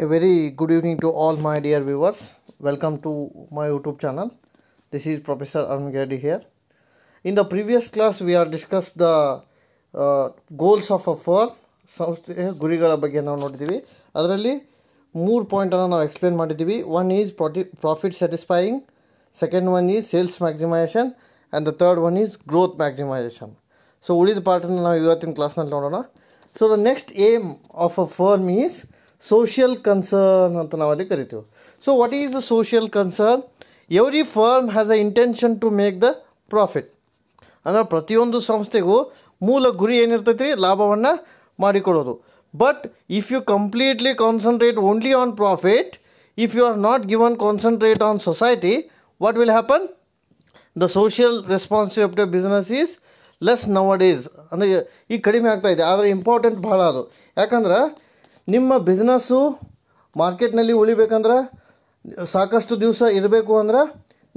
A very good evening to all my dear viewers. Welcome to my YouTube channel. This is Professor Arun Greddy here. In the previous class, we have discussed the uh, goals of a firm ಸಂಸ್ಥೆಯ eh, ಗುರಿಗಳ ಬಗ್ಗೆ ನಾವು ನೋಡಿದ್ದೀವಿ ಅದರಲ್ಲಿ ಮೂರು ಪಾಯಿಂಟನ್ನು ನಾವು explain ಮಾಡಿದ್ದೀವಿ one is ಪ್ರಾಟಿ profit satisfying second one is sales maximisation and the third one is growth maximisation so ಉಳಿದ ಪಾರ್ಟನ್ನು ನಾವು ಇವತ್ತಿನ ಕ್ಲಾಸ್ನಲ್ಲಿ ನೋಡೋಣ so the next aim of a firm is social concern ಅಂತ ನಾವಲ್ಲಿ ಕರಿತೀವಿ so what is the social concern every firm has a intention to make the profit ಅಂದರೆ ಪ್ರತಿಯೊಂದು ಸಂಸ್ಥೆಗೂ ಮೂಲ ಗುರಿ ಏನಿರ್ತೈತಿ ಲಾಭವನ್ನು ಮಾಡಿಕೊಡೋದು but if you completely concentrate only on profit if you are not given concentrate on society what will happen the social responsibility of business is less nowadays ಅಂದರೆ ಈಗ ಕಡಿಮೆ ಆಗ್ತಾ ಇದೆ ಆದರೆ ಇಂಪಾರ್ಟೆಂಟ್ ಭಾಳ ಅದು ಯಾಕಂದ್ರೆ ನಿಮ್ಮ ಬಿಸ್ನೆಸ್ಸು ಮಾರ್ಕೆಟ್ನಲ್ಲಿ ಉಳಿಬೇಕಂದ್ರೆ ಸಾಕಷ್ಟು ದಿವಸ ಇರಬೇಕು ಅಂದ್ರೆ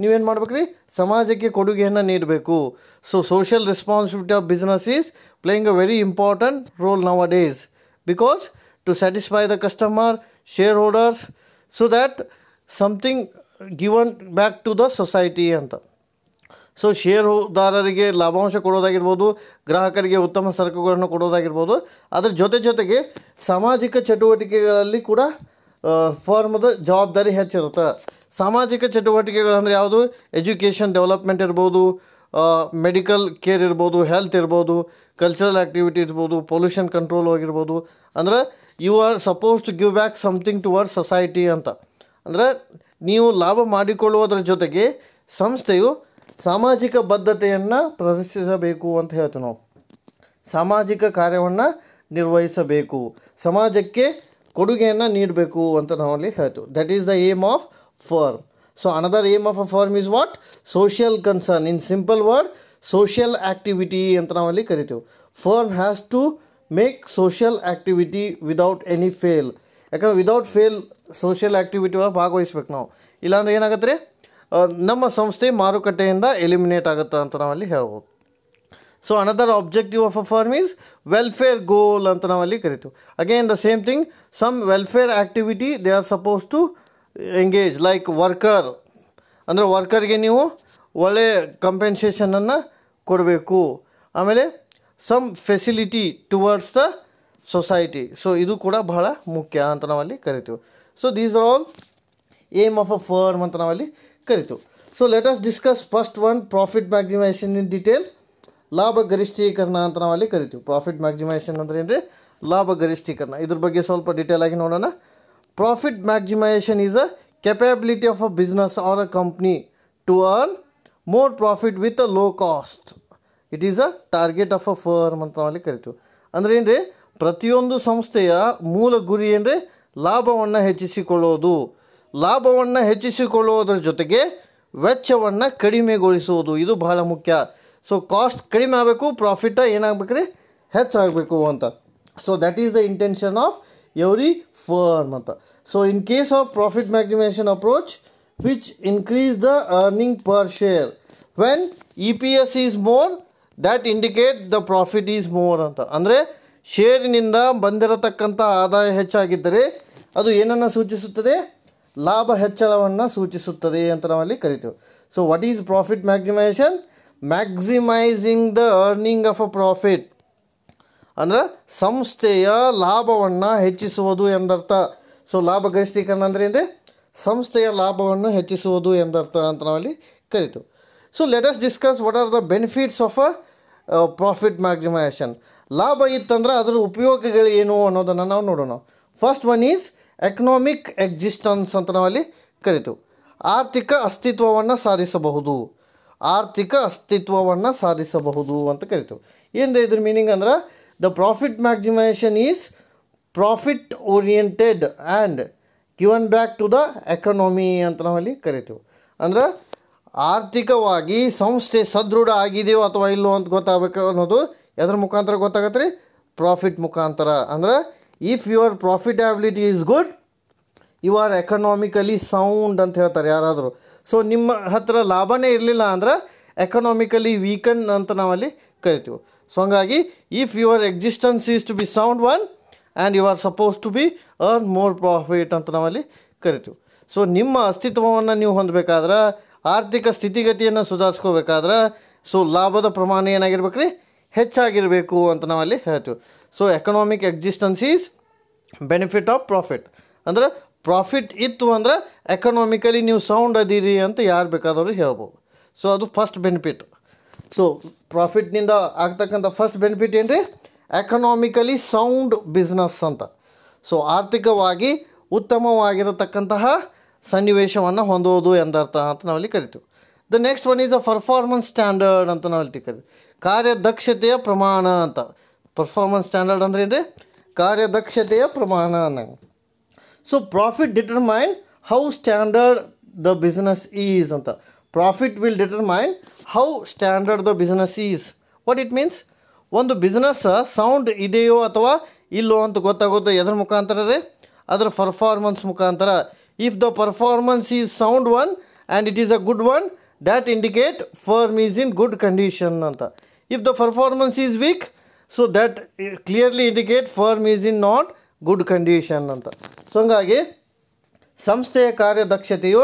ನೀವೇನು ಮಾಡ್ಬೇಕ್ರಿ ಸಮಾಜಕ್ಕೆ ಕೊಡುಗೆಯನ್ನು ನೀಡಬೇಕು so social responsibility of business is playing a very important role nowadays because to satisfy the customer shareholders so that something given back to the society ಅಂತ ಸೊ ಷೇರುದಾರರಿಗೆ ಲಾಭಾಂಶ ಕೊಡೋದಾಗಿರ್ಬೋದು ಗ್ರಾಹಕರಿಗೆ ಉತ್ತಮ ಸರಕುಗಳನ್ನು ಕೊಡೋದಾಗಿರ್ಬೋದು ಅದರ ಜೊತೆ ಜೊತೆಗೆ ಸಾಮಾಜಿಕ ಚಟುವಟಿಕೆಗಳಲ್ಲಿ ಕೂಡ ಫಾರ್ಮದ ಜವಾಬ್ದಾರಿ ಹೆಚ್ಚಿರುತ್ತೆ ಸಾಮಾಜಿಕ ಚಟುವಟಿಕೆಗಳಂದರೆ ಯಾವುದು ಎಜುಕೇಷನ್ ಡೆವಲಪ್ಮೆಂಟ್ ಇರ್ಬೋದು ಮೆಡಿಕಲ್ ಕೇರ್ ಇರ್ಬೋದು ಹೆಲ್ತ್ ಇರ್ಬೋದು ಕಲ್ಚರಲ್ ಆ್ಯಕ್ಟಿವಿಟಿ ಇರ್ಬೋದು ಪೊಲ್ಯೂಷನ್ ಕಂಟ್ರೋಲ್ ಆಗಿರ್ಬೋದು ಅಂದರೆ you are suppose to give back something towards society ಅಂತ ಅಂದರೆ ನೀವು ಲಾಭ ಮಾಡಿಕೊಳ್ಳುವುದರ ಜೊತೆಗೆ ಸಂಸ್ಥೆಯು ಸಾಮಾಜಿಕ ಬದ್ಧತೆಯನ್ನು ಪ್ರದರ್ಶಿಸಬೇಕು ಅಂತ ಹೇಳ್ತೀವಿ ನಾವು ಸಾಮಾಜಿಕ ಕಾರ್ಯವನ್ನು ನಿರ್ವಹಿಸಬೇಕು ಸಮಾಜಕ್ಕೆ ಕೊಡುಗೆಯನ್ನು ನೀಡಬೇಕು ಅಂತ ನಾವಲ್ಲಿ ಹೇಳ್ತೀವಿ that is the aim of firm so another aim of a firm is what social concern in simple word social activity ಅಂತ ನಾವಲ್ಲಿ ಕರಿತೀವಿ firm has to make social activity without any fail ಯಾಕಂದ್ರೆ ವಿದೌಟ್ ಫೇಲ್ ಸೋಷಿಯಲ್ ಆ್ಯಕ್ಟಿವಿಟಿ ಭಾಗವಹಿಸ್ಬೇಕು ನಾವು ಇಲ್ಲಾಂದ್ರೆ ಏನಾಗುತ್ತೆ ನಮ್ಮ ಸಂಸ್ಥೆ ಮಾರುಕಟ್ಟೆಯಿಂದ ಎಲಿಮಿನೇಟ್ ಆಗುತ್ತೆ ಅಂತ ನಾವಲ್ಲಿ ಹೇಳ್ಬೋದು so another objective of a firm is welfare goal ಅಂತ ನಾವಲ್ಲಿ ಕರಿತೀವಿ again the same thing some welfare activity they are suppose to engage like worker ಅಂದರೆ ವರ್ಕರ್ಗೆ ನೀವು ಒಳ್ಳೆ ಕಂಪೆನ್ಸೇಷನನ್ನು ಕೊಡಬೇಕು ಆಮೇಲೆ some facility towards the society so ಇದು ಕೂಡ ಬಹಳ ಮುಖ್ಯ ಅಂತ ನಾವಲ್ಲಿ ಕರಿತೀವಿ so these are all aim of a firm ಅಂತ ನಾವಲ್ಲಿ ಕರಿತು so let us discuss first one profit maximisation in detail ಲಾಭ ಗರಿಷ್ಠೀಕರಣ ಅಂತ ನಾವಲ್ಲಿ ಕರಿತೀವಿ ಪ್ರಾಫಿಟ್ ಮ್ಯಾಕ್ಸಿಮೈಸೇಷನ್ ಅಂದರೆ ಏನು ರೀ ಲಾಭ ಗರಿಷ್ಠೀಕರಣ ಇದ್ರ ಬಗ್ಗೆ ಸ್ವಲ್ಪ ಡೀಟೇಲ್ ಆಗಿ ನೋಡೋಣ profit maximisation is a capability of a business or a company to earn more profit with a low cost it is a target of a firm ಅಂತ ನಾವಲ್ಲಿ ಕರಿತೀವಿ ಅಂದರೆ ಏನು ರೀ ಪ್ರತಿಯೊಂದು ಸಂಸ್ಥೆಯ ಮೂಲ ಗುರಿ ಏನು ರೀ ಲಾಭವನ್ನು ಹೆಚ್ಚಿಸಿಕೊಳ್ಳೋದು ಲಾಭವನ್ನು ಹೆಚ್ಚಿಸಿಕೊಳ್ಳುವುದರ ಜೊತೆಗೆ ವೆಚ್ಚವನ್ನು ಕಡಿಮೆಗೊಳಿಸುವುದು ಇದು ಬಹಳ ಮುಖ್ಯ ಸೊ ಕಾಸ್ಟ್ ಕಡಿಮೆ ಆಗಬೇಕು ಪ್ರಾಫಿಟ್ ಏನಾಗಬೇಕ್ರಿ ಹೆಚ್ಚಾಗಬೇಕು ಅಂತ so that is the intention of every firm ಅಂತ so in case of profit maximisation approach which increase the earning per share when E P S is more that indicate the profit is more ಅಂತ ಅಂದರೆ ಶೇರಿನಿಂದ ಬಂದಿರತಕ್ಕಂಥ ಆದಾಯ ಹೆಚ್ಚಾಗಿದ್ದರೆ ಅದು ಏನನ್ನು ಸೂಚಿಸುತ್ತದೆ ಲಾಭ ಹೆಚ್ಚಳವನ್ನು ಸೂಚಿಸುತ್ತದೆ ಅಂತ ನಾವಲ್ಲಿ ಕರಿತೇವೆ so what is profit maximisation maximising the earning of a profit ಅಂದ್ರೆ ಸಂಸ್ಥೆಯ ಲಾಭವನ್ನು ಹೆಚ್ಚಿಸುವುದು ಎಂದರ್ಥ ಸೊ ಲಾಭ ಗರಿಷ್ಠೀಕರಣ ಅಂದರೆ ಏನಿದೆ ಸಂಸ್ಥೆಯ ಲಾಭವನ್ನು ಹೆಚ್ಚಿಸುವುದು ಎಂದರ್ಥ ಅಂತ ನಾವಲ್ಲಿ ಕರಿತು so let us discuss what are the benefits of a profit maximisation ಲಾಭ ಇತ್ತಂದ್ರೆ ಅದರ ಉಪಯೋಗಗಳೇನು ಅನ್ನೋದನ್ನು ನಾವು ನೋಡೋಣ first one is economic existence ಅಂತ ನಾವಲ್ಲಿ ಕರಿತೀವಿ ಆರ್ಥಿಕ ಅಸ್ತಿತ್ವವನ್ನು ಸಾಧಿಸಬಹುದು ಆರ್ಥಿಕ ಅಸ್ತಿತ್ವವನ್ನು ಸಾಧಿಸಬಹುದು ಅಂತ ಕರಿತೀವಿ ಏನು ಇದ್ರ ಮೀನಿಂಗ್ ಅಂದ್ರೆ the profit maximisation is profit oriented and given back to the economy ಅಂತ ನಾವಲ್ಲಿ ಕರಿತೀವಿ ಅಂದ್ರೆ ಆರ್ಥಿಕವಾಗಿ ಸಂಸ್ಥೆ ಸದೃಢ ಆಗಿದೆಯೋ ಅಥವಾ ಇಲ್ಲೋ ಅಂತ ಗೊತ್ತಾಗಬೇಕು ಅನ್ನೋದು ಎದ್ರ ಮುಖಾಂತರ ಗೊತ್ತಾಗತ್ತೆ ರೀ ಪ್ರಾಫಿಟ್ ಮುಖಾಂತರ ಅಂದ್ರೆ if your profitability is good you are economically sound ಅಂತ ಹೇಳ್ತಾರೆ ಯಾರಾದರೂ ಸೊ ನಿಮ್ಮ ಹತ್ರ ಲಾಭನೇ ಇರಲಿಲ್ಲ ಅಂದ್ರೆ ಎಕನಾಮಿಕಲಿ ವೀಕನ್ ಅಂತ ನಾವಲ್ಲಿ ಕರಿತೀವಿ ಸೊ ಹಂಗಾಗಿ if your existence is to be sound one and you are suppose to be earn more profit ಅಂತ ನಾವಲ್ಲಿ ಕರಿತೀವಿ ಸೊ ನಿಮ್ಮ ಅಸ್ತಿತ್ವವನ್ನು ನೀವು ಹೊಂದಬೇಕಾದ್ರೆ ಆರ್ಥಿಕ ಸ್ಥಿತಿಗತಿಯನ್ನು ಸುಧಾರಿಸ್ಕೋಬೇಕಾದ್ರೆ ಸೊ ಲಾಭದ ಪ್ರಮಾಣ ಏನಾಗಿರ್ಬೇಕು ರೀ ಹೆಚ್ಚಾಗಿರಬೇಕು ಅಂತ ನಾವಲ್ಲಿ ಹೇಳ್ತೀವಿ so economic existence is benefit of profit ಅಂದರೆ ಪ್ರಾಫಿಟ್ ಇತ್ತು ಅಂದರೆ ಎಕನಾಮಿಕಲಿ ನೀವು ಸೌಂಡ್ ಅದೀರಿ ಅಂತ ಯಾರು ಬೇಕಾದವರು ಹೇಳ್ಬೋದು ಸೊ ಅದು ಫಸ್ಟ್ ಬೆನಿಫಿಟ್ ಸೊ ಪ್ರಾಫಿಟ್ನಿಂದ ಆಗ್ತಕ್ಕಂಥ ಫಸ್ಟ್ ಬೆನಿಫಿಟ್ ಏನು ರೀ ಎಕನಾಮಿಕಲಿ ಸೌಂಡ್ ಬಿಸ್ನೆಸ್ ಅಂತ ಸೊ ಆರ್ಥಿಕವಾಗಿ ಉತ್ತಮವಾಗಿರತಕ್ಕಂತಹ ಸನ್ನಿವೇಶವನ್ನು ಹೊಂದೋದು ಎಂದರ್ಥ ಅಂತ ನಾವಿಲ್ಲಿ ಕರಿತೀವಿ the next one is a performance standard ಅಂತ ನಾವಲ್ಲಿ ಕರಿತೀವಿ ಕಾರ್ಯದಕ್ಷತೆಯ ಪ್ರಮಾಣ ಅಂತ ಪರ್ಫಾರ್ಮೆನ್ಸ್ ಸ್ಟ್ಯಾಂಡರ್ಡ್ ಅಂದ್ರೆ ಏನು ರೀ ಕಾರ್ಯದಕ್ಷತೆಯ ಪ್ರಮಾಣ ಅನ್ನಂಗೆ so profit determine how standard the business is ಅಂತ profit will determine how standard the business is what it means ಒಂದು ಬಿಸ್ನೆಸ್ ಸೌಂಡ್ ಇದೆಯೋ ಅಥವಾ ಇಲ್ಲೋ ಅಂತ ಗೊತ್ತಾಗೋದು ಎದ್ರ ಮುಖಾಂತರ ರೀ ಅದರ ಪರ್ಫಾರ್ಮೆನ್ಸ್ ಮುಖಾಂತರ if the performance is sound one and it is a good one that indicate firm is in good condition ಅಂತ if the performance is weak so that clearly indicate firm is in not good condition ಅಂತ so ಹಂಗಾಗಿ ಸಂಸ್ಥೆಯ ಕಾರ್ಯದಕ್ಷತೆಯು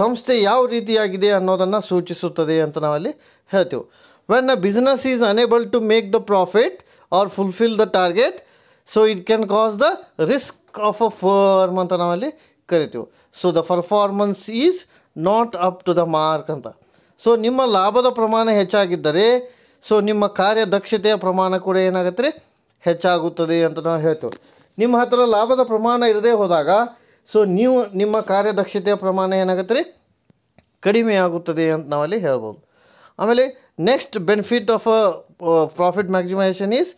ಸಂಸ್ಥೆ ಯಾವ ರೀತಿಯಾಗಿದೆ ಅನ್ನೋದನ್ನು ಸೂಚಿಸುತ್ತದೆ ಅಂತ ನಾವಲ್ಲಿ ಹೇಳ್ತೀವಿ when a business is unable to make the profit or fulfil the target so it can cause the risk of a firm ಅಂತ ನಾವಲ್ಲಿ ಕರಿತೀವಿ so the performance is not up to the mark ಅಂತ so ನಿಮ್ಮ ಲಾಭದ ಪ್ರಮಾಣ ಹೆಚ್ಚಾಗಿದ್ದರೆ so ನಿಮ್ಮ ಕಾರ್ಯದಕ್ಷತೆಯ ಪ್ರಮಾಣ ಕೂಡ ಏನಾಗುತ್ತೆ ರೀ ಹೆಚ್ಚಾಗುತ್ತದೆ ಅಂತ ನಾವು ಹೇಳ್ತೇವೆ ನಿಮ್ಮ ಹತ್ರ ಲಾಭದ ಪ್ರಮಾಣ ಇರದೇ ಹೋದಾಗ ಸೊ ನೀವು ನಿಮ್ಮ ಕಾರ್ಯದಕ್ಷತೆಯ ಪ್ರಮಾಣ ಏನಾಗುತ್ತೆ ರೀ ಕಡಿಮೆ ಆಗುತ್ತದೆ ಅಂತ ನಾವಲ್ಲಿ ಹೇಳ್ಬೋದು ಆಮೇಲೆ next benefit of profit maximisation is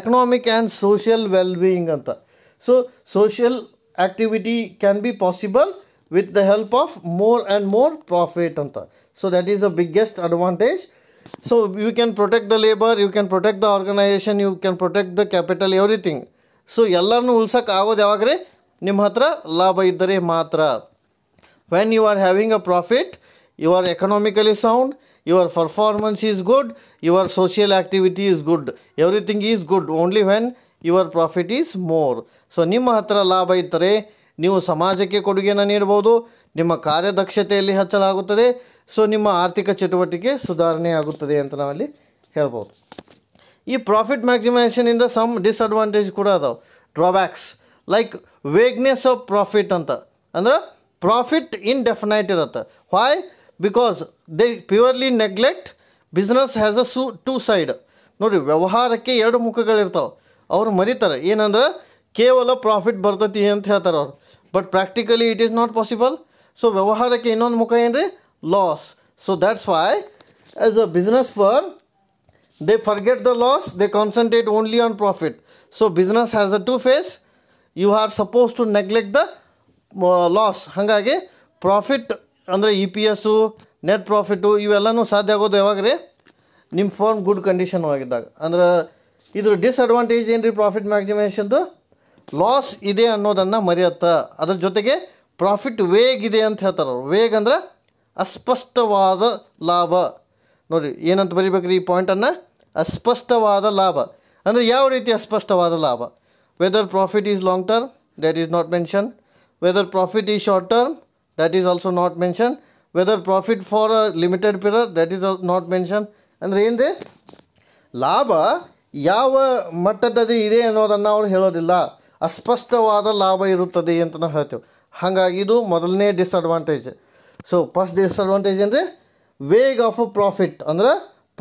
economic and social wellbeing ಅಂತ so social activity can be possible with the help of more and more profit ಅಂತ so that is the biggest advantage so you can protect the labour you can protect the organisation you can protect the capital everything so ಎಲ್ಲರನ್ನೂ ಉಳ್ಸೋಕೆ ಆಗೋದು ಯಾವಾಗ ನಿಮ್ಮ ಹತ್ರ ಲಾಭ ಇದ್ದರೆ ಮಾತ್ರ when you are having a profit you are economically sound your performance is good your social activity is good everything is good only when your profit is more so ನಿಮ್ಮ ಹತ್ರ ಲಾಭ ಇದ್ದರೆ ನೀವು ಸಮಾಜಕ್ಕೆ ಕೊಡುಗೆಯನ್ನು ನೀಡ್ಬೋದು ನಿಮ್ಮ ಕಾರ್ಯದಕ್ಷತೆಯಲ್ಲಿ ಹೆಚ್ಚಲಾಗುತ್ತದೆ ಸೊ ನಿಮ್ಮ ಆರ್ಥಿಕ ಚಟುವಟಿಕೆ ಸುಧಾರಣೆ ಆಗುತ್ತದೆ ಅಂತ ನಾವಲ್ಲಿ ಹೇಳ್ಬೋದು ಈ ಪ್ರಾಫಿಟ್ ಮ್ಯಾಕ್ಸಿಮೈಸೇಷನಿಂದ ಸಮ್ ಡಿಸ್ಅಡ್ವಾಂಟೇಜ್ ಕೂಡ ಅದಾವೆ drawbacks like vagueness of profit ಅಂತ ಅಂದ್ರೆ ಪ್ರಾಫಿಟ್ ಇನ್ ಇರುತ್ತೆ why because they purely neglect business has a so two side ನೋಡಿ ವ್ಯವಹಾರಕ್ಕೆ ಎರಡು ಮುಖಗಳಿರ್ತಾವೆ ಅವ್ರು ಮರಿತಾರೆ ಏನಂದ್ರೆ ಕೇವಲ ಪ್ರಾಫಿಟ್ ಬರ್ತತಿ ಅಂತ ಹೇಳ್ತಾರೆ ಅವ್ರು but practically it is not possible so ವ್ಯವಹಾರಕ್ಕೆ ಇನ್ನೊಂದು ಮುಖ ಏನು ರೀ loss so that's why as a business firm they forget the loss they concentrate only on profit so business has a two face you are supposed to neglect the uh, loss hangage profit andre eps net profit you all know sadhya go the vagre nim firm good condition vagidaga andre idu disadvantage in profit maximization to loss ide annodanna mariyatta adar jothege profit veg ide anthe tharu veg andre ಅಸ್ಪಷ್ಟವಾದ ಲಾಭ ನೋಡಿ ಏನಂತ ಬರಿಬೇಕ್ರಿ ಈ ಪಾಯಿಂಟನ್ನು ಅಸ್ಪಷ್ಟವಾದ ಲಾಭ ಅಂದರೆ ಯಾವ ರೀತಿ ಅಸ್ಪಷ್ಟವಾದ ಲಾಭ whether profit is long term that is not mention whether profit is short term that is also not mention whether profit for a limited period that is not mention ಅಂದರೆ ಏನು ರೀ ಲಾಭ ಯಾವ ಮಟ್ಟದಲ್ಲಿ ಇದೆ ಅನ್ನೋದನ್ನು ಅವ್ರು ಹೇಳೋದಿಲ್ಲ ಅಸ್ಪಷ್ಟವಾದ ಲಾಭ ಇರುತ್ತದೆ ಅಂತ ನಾವು ಹೇಳ್ತೇವೆ ಹಾಗಾಗಿ ಇದು ಮೊದಲನೇ ಡಿಸ್ಅಡ್ವಾಂಟೇಜ್ ಸೊ ಫಸ್ಟ್ ಡಿಸ್ಅಡ್ವಾಂಟೇಜ್ ಏನು ವೇಗ್ ಆಫ್ ಪ್ರಾಫಿಟ್ ಅಂದ್ರೆ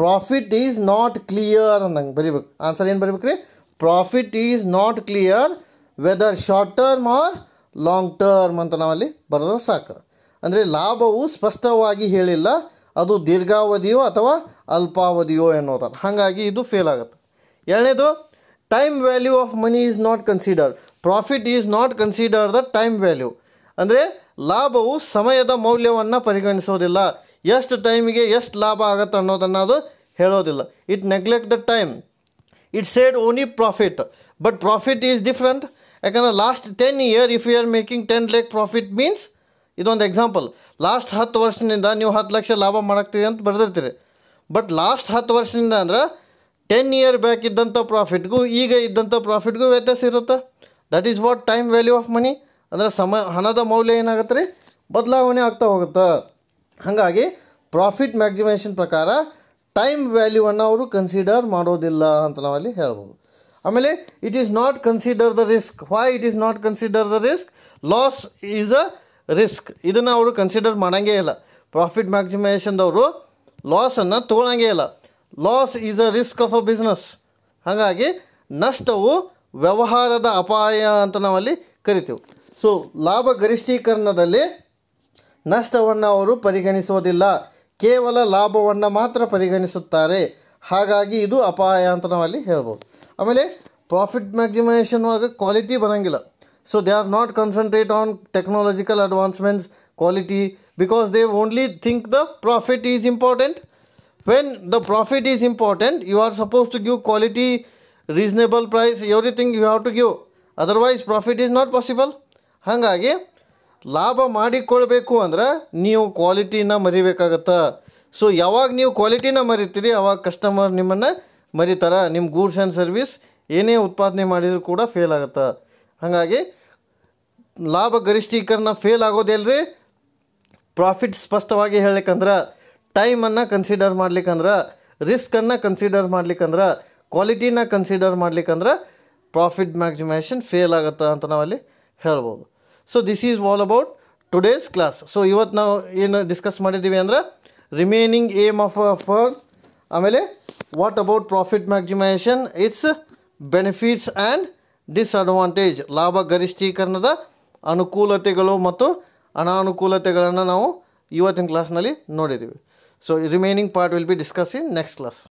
ಪ್ರಾಫಿಟ್ ಈಸ್ ನಾಟ್ ಕ್ಲಿಯರ್ ಅನ್ನಂಗೆ ಬರಿಬೇಕು ಆನ್ಸರ್ ಏನು ಬರಿಬೇಕ್ರಿ profit is not clear whether short term or long term ಅಂತ ನಾವಲ್ಲಿ ಬರೋದು ಸಾಕು ಅಂದರೆ ಲಾಭವು ಸ್ಪಷ್ಟವಾಗಿ ಹೇಳಿಲ್ಲ ಅದು ದೀರ್ಘಾವಧಿಯೋ ಅಥವಾ ಅಲ್ಪಾವಧಿಯೋ ಎನ್ನುವುದಲ್ಲ ಹಾಗಾಗಿ ಇದು ಫೇಲ್ ಆಗುತ್ತೆ ಎರಡನೇದು time value of money is not considered profit is not consider the time value ಅಂದರೆ ಲಾಭವು ಸಮಯದ ಮೌಲ್ಯವನ್ನು ಪರಿಗಣಿಸೋದಿಲ್ಲ ಎಷ್ಟು ಟೈಮಿಗೆ ಎಷ್ಟು ಲಾಭ ಆಗತ್ತೆ ಅನ್ನೋದನ್ನು ಅದು ಹೇಳೋದಿಲ್ಲ it neglect the time it said only profit but profit is different ಯಾಕಂದರೆ last ten year if you are making ten lakh profit means ಇದೊಂದು ಎಕ್ಸಾಂಪಲ್ ಲಾಸ್ಟ್ ಹತ್ತು ವರ್ಷದಿಂದ ನೀವು ಹತ್ತು ಲಕ್ಷ ಲಾಭ ಮಾಡಾಕ್ತೀರಿ ಅಂತ ಬರ್ದಿರ್ತೀರಿ ಬಟ್ ಲಾಸ್ಟ್ ಹತ್ತು ವರ್ಷದಿಂದ ಅಂದ್ರೆ ಟೆನ್ ಇಯರ್ ಬ್ಯಾಕ್ ಇದ್ದಂಥ ಪ್ರಾಫಿಟ್ಗೂ ಈಗ ಇದ್ದಂಥ ಪ್ರಾಫಿಟ್ಗೂ ವ್ಯತ್ಯಾಸ ಇರುತ್ತೆ that is what time value of money ಅಂದರೆ ಸಮ ಹಣದ ಮೌಲ್ಯ ಏನಾಗುತ್ತೆ ರೀ ಬದಲಾವಣೆ ಆಗ್ತಾ ಹೋಗುತ್ತೆ ಹಾಗಾಗಿ ಪ್ರಾಫಿಟ್ ಮ್ಯಾಕ್ಸಿಮೇಷನ್ ಪ್ರಕಾರ ಟೈಮ್ ವ್ಯಾಲ್ಯೂವನ್ನು ಅವರು ಕನ್ಸಿಡರ್ ಮಾಡೋದಿಲ್ಲ ಅಂತ ನಾವಲ್ಲಿ ಹೇಳ್ಬೋದು ಆಮೇಲೆ it is not consider the risk why it is not consider the risk loss is a risk ಇದನ್ನು ಅವರು ಕನ್ಸಿಡರ್ ಮಾಡೋಂಗೇ ಇಲ್ಲ ಪ್ರಾಫಿಟ್ ಮ್ಯಾಕ್ಸಿಮೇಷನ್ದವರು ಲಾಸನ್ನು ತೊಗೊಳಂಗೇ ಇಲ್ಲ loss is a risk of a business ಹಾಗಾಗಿ ನಷ್ಟವು ವ್ಯವಹಾರದ ಅಪಾಯ ಅಂತ ನಾವಲ್ಲಿ ಕರಿತೀವಿ ಸೊ ಲಾಭ ಗರಿಷ್ಠೀಕರಣದಲ್ಲಿ ನಷ್ಟವನ್ನು ಅವರು ಪರಿಗಣಿಸೋದಿಲ್ಲ ಕೇವಲ ಲಾಭವನ್ನು ಮಾತ್ರ ಪರಿಗಣಿಸುತ್ತಾರೆ ಹಾಗಾಗಿ ಇದು ಅಪಾಯ ಅಂತ ನಾವಲ್ಲಿ ಹೇಳ್ಬೋದು ಆಮೇಲೆ ಪ್ರಾಫಿಟ್ ಮ್ಯಾಕ್ಸಿಮೈಸೇಷನ್ ಒಳಗೆ ಕ್ವಾಲಿಟಿ ಬರೋಂಗಿಲ್ಲ so they are not concentrate on technological advancements quality because they only think the profit is important when the profit is important you are suppose to give quality reasonable price everything you have to give otherwise profit is not possible ಹಾಗಾಗಿ ಲಾಭ ಮಾಡಿಕೊಳ್ಬೇಕು ಅಂದ್ರೆ ನೀವು ಕ್ವಾಲಿಟಿನ ಮರಿಬೇಕಾಗತ್ತೆ so ಯಾವಾಗ ನೀವು ಕ್ವಾಲಿಟಿನ ಮರಿತೀರಿ ಅವಾಗ customer ನಿಮ್ಮನ್ನು ಮರಿತಾರೆ ನಿಮ್ಮ ಗೂಡ್ಸ್ ಆ್ಯಂಡ್ ಸರ್ವಿಸ್ ಏನೇ ಉತ್ಪಾದನೆ ಮಾಡಿದರೂ ಕೂಡ ಫೇಲ್ ಆಗುತ್ತೆ ಹಾಗಾಗಿ ಲಾಭ ಗರಿಷ್ಠೀಕರಣ ಫೇಲ್ ಆಗೋದಿಲ್ರಿ ಪ್ರಾಫಿಟ್ ಸ್ಪಷ್ಟವಾಗಿ ಹೇಳಲಿಕ್ಕಂದ್ರೆ ಟೈಮನ್ನು ಕನ್ಸಿಡರ್ ಮಾಡ್ಲಿಕ್ಕಂದ್ರೆ ರಿಸ್ಕನ್ನು ಕನ್ಸಿಡರ್ ಮಾಡ್ಲಿಕ್ಕಂದ್ರೆ ಕ್ವಾಲಿಟಿನ ಕನ್ಸಿಡರ್ ಮಾಡ್ಲಿಕ್ಕಂದ್ರೆ ಪ್ರಾಫಿಟ್ ಮ್ಯಾಕ್ಸಿಮೈಸೇಷನ್ ಫೇಲ್ ಆಗುತ್ತೆ ಅಂತ ನಾವಲ್ಲಿ ಹೇಳ್ಬೋದು so this is all about today's class so ಇವತ್ತು ನಾವು ಏನು ಡಿಸ್ಕಸ್ ಮಾಡಿದ್ದೀವಿ ಅಂದರೆ ರಿಮೇನಿಂಗ್ ಏಮ್ ಆಫ್ ಫರ್ ಆಮೇಲೆ what about profit maximisation its benefits and disadvantage ಲಾಭ ಗರಿಷ್ಠೀಕರಣದ ಅನುಕೂಲತೆಗಳು ಮತ್ತು ಅನಾನುಕೂಲತೆಗಳನ್ನು ನಾವು ಇವತ್ತಿನ ಕ್ಲಾಸ್ನಲ್ಲಿ ನೋಡಿದ್ದೀವಿ so remaining part will be discuss in next class